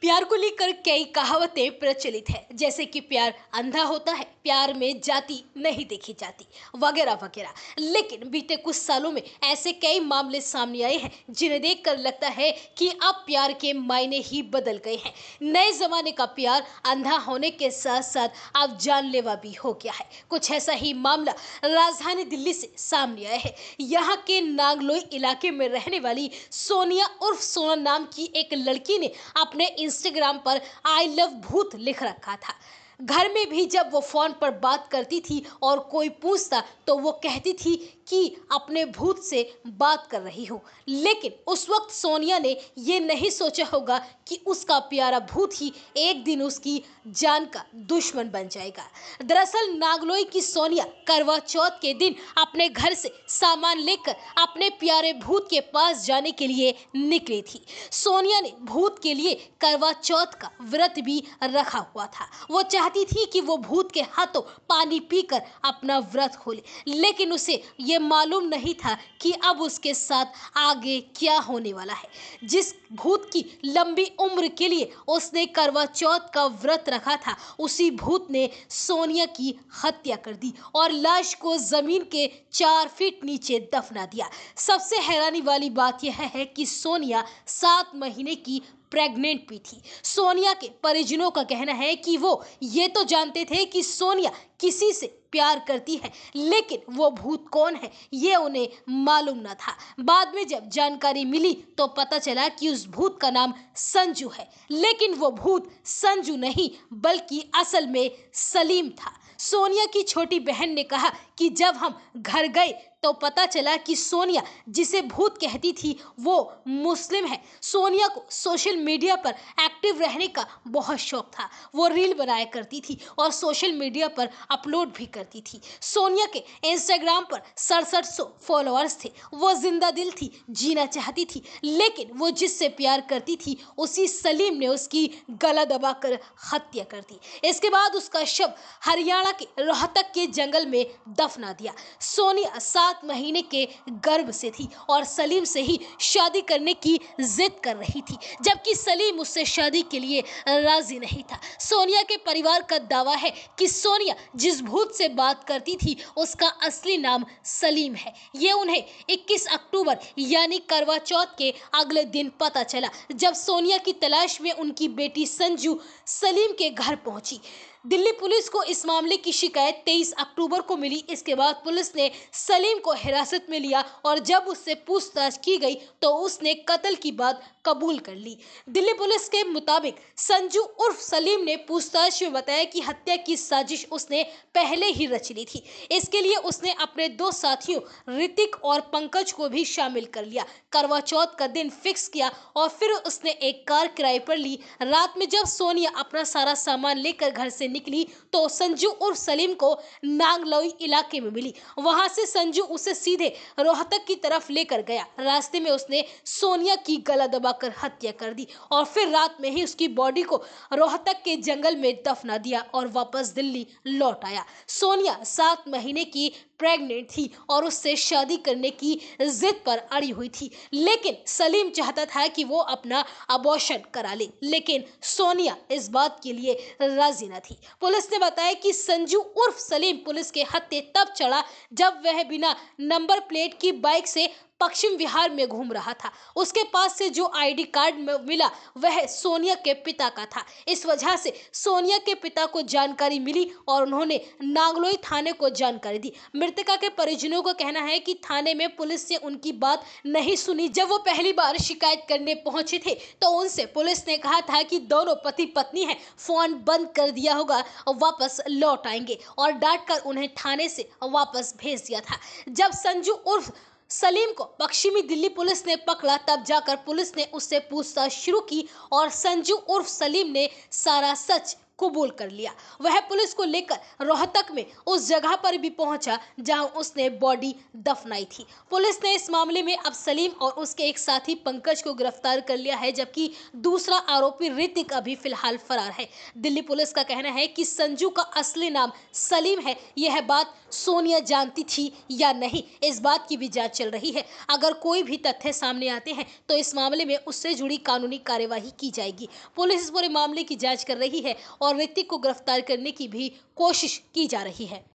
प्यार को लेकर कई कहावतें प्रचलित है जैसे कि प्यार अंधा होता है प्यार में जाति नहीं देखी जाती वगैरह वगैरह लेकिन बीते कुछ सालों में ऐसे कई मामले सामने आए हैं जिन्हें देखकर लगता है कि अब प्यार के मायने ही बदल गए हैं नए जमाने का प्यार अंधा होने के साथ साथ अब जानलेवा भी हो गया है कुछ ऐसा ही मामला राजधानी दिल्ली से सामने आया है यहाँ के नागलोई इलाके में रहने वाली सोनिया उर्फ सोना नाम की एक लड़की ने अपने इंस्टाग्राम पर आई लव भूत लिख रखा था घर में भी जब वो फ़ोन पर बात करती थी और कोई पूछता तो वो कहती थी कि अपने भूत से बात कर रही हूँ लेकिन उस वक्त सोनिया ने ये नहीं सोचा होगा कि उसका प्यारा भूत ही एक दिन उसकी जान का दुश्मन बन जाएगा दरअसल नागलोई की सोनिया करवा चौथ के दिन अपने घर से सामान लेकर अपने प्यारे भूत के पास जाने के लिए निकली थी सोनिया ने भूत के लिए करवा चौथ का व्रत भी रखा हुआ था वो चाह चाहती थी कि वो भूत के हाथों पानी पीकर अपना व्रत खोले लेकिन उसे ये मालूम नहीं था कि अब उसके साथ आगे क्या होने वाला है जिस भूत की लंबी उम्र के लिए उसने करवा चौथ का व्रत रखा था उसी भूत ने सोनिया की हत्या कर दी और लाश को जमीन के चार फीट नीचे दफना दिया सबसे हैरानी वाली बात यह है कि सोनिया सात महीने की प्रेग्नेंट भी थी सोनिया के परिजनों का कहना है कि वो ये तो जानते थे कि सोनिया किसी से प्यार करती है लेकिन वो भूत कौन है ये उन्हें मालूम ना था बाद में जब जानकारी मिली तो पता चला कि उस भूत का नाम संजू है लेकिन वो भूत संजू नहीं बल्कि असल में सलीम था सोनिया की छोटी बहन ने कहा कि जब हम घर गए तो पता चला कि सोनिया जिसे भूत कहती थी वो मुस्लिम है सोनिया को सोशल मीडिया पर एक्टिव रहने का बहुत शौक था वो रील बनाया करती थी और सोशल मीडिया पर अपलोड भी करती थी सोनिया के इंस्टाग्राम पर सड़सठ सौ फॉलोअर्स थे वो जिंदा दिल थी जीना चाहती थी लेकिन वो जिससे प्यार करती थी उसी सलीम ने उसकी गला दबाकर हत्या कर दी इसके बाद उसका शव हरियाणा के रोहतक के जंगल में दफना दिया सोनिया सात महीने के गर्भ से थी और सलीम से ही शादी करने की जिद कर रही थी जबकि सलीम उससे शादी के लिए राजी नहीं था सोनिया के परिवार का दावा है कि सोनिया जिस भूत से बात करती थी उसका असली नाम सलीम है ये उन्हें 21 अक्टूबर यानी करवा चौथ के अगले दिन पता चला जब सोनिया की तलाश में उनकी बेटी संजू सलीम के घर पहुंची दिल्ली पुलिस को इस मामले की शिकायत 23 अक्टूबर को मिली इसके बाद पुलिस ने सलीम को हिरासत में लिया और जब उससे पूछताछ की गई तो उसने कत्ल की बात कबूल कर ली दिल्ली पुलिस के मुताबिक संजू उर्फ सलीम ने पूछताछ में बताया कि हत्या की साजिश उसने पहले ही रच ली थी इसके लिए उसने अपने दो साथियों ऋतिक और पंकज को भी शामिल कर लिया करवा चौथ का दिन फिक्स किया और फिर उसने एक कार किराए पर ली रात में जब सोनिया अपना सारा सामान लेकर घर से निकली तो संजू और सलीम को नांगलोई इलाके में मिली वहां से संजू उसे सीधे रोहतक की तरफ लेकर गया रास्ते में उसने सोनिया की गला दबाकर हत्या कर दी और फिर रात में ही उसकी बॉडी को रोहतक के जंगल में दफना दिया और वापस दिल्ली लौट आया सोनिया सात महीने की प्रेग्नेंट थी और उससे शादी करने की जिद पर अड़ी हुई थी लेकिन सलीम चाहता था कि वो अपना अबॉर्शन करा ले लेकिन सोनिया इस बात के लिए राजी न थी पुलिस ने बताया कि संजू उर्फ सलीम पुलिस के हत्थे तब चढ़ा जब वह बिना नंबर प्लेट की बाइक से पश्चिम बिहार में घूम रहा था उसके पास से जो आईडी कार्ड मिला वह सोनिया के पिता का था इस वजह से सोनिया के पिता को जानकारी मिली और उन्होंने नांगलोई थाने को जानकारी दी मृतका के परिजनों का कहना है कि थाने में पुलिस से उनकी बात नहीं सुनी जब वो पहली बार शिकायत करने पहुंचे थे तो उनसे पुलिस ने कहा था कि दोनों पति पत्नी हैं फोन बंद कर दिया होगा और वापस लौट आएंगे और डांट कर उन्हें थाने से वापस भेज दिया था जब संजू उर्फ सलीम को पश्चिमी दिल्ली पुलिस ने पकड़ा तब जाकर पुलिस ने उससे पूछताछ शुरू की और संजू उर्फ सलीम ने सारा सच कबूल कर लिया वह पुलिस को लेकर रोहतक में उस जगह पर भी पहुंचा जहां उसने बॉडी दफनाई थी पुलिस ने इस मामले में अब सलीम और उसके एक साथी पंकज को गिरफ्तार कर लिया है जबकि दूसरा आरोपी ऋतिक अभी फिलहाल फरार है दिल्ली पुलिस का कहना है कि संजू का असली नाम सलीम है यह बात सोनिया जानती थी या नहीं इस बात की भी जांच चल रही है अगर कोई भी तथ्य सामने आते हैं तो इस मामले में उससे जुड़ी कानूनी कार्यवाही की जाएगी पुलिस इस पूरे मामले की जाँच कर रही है और और ऋतिक को गिरफ्तार करने की भी कोशिश की जा रही है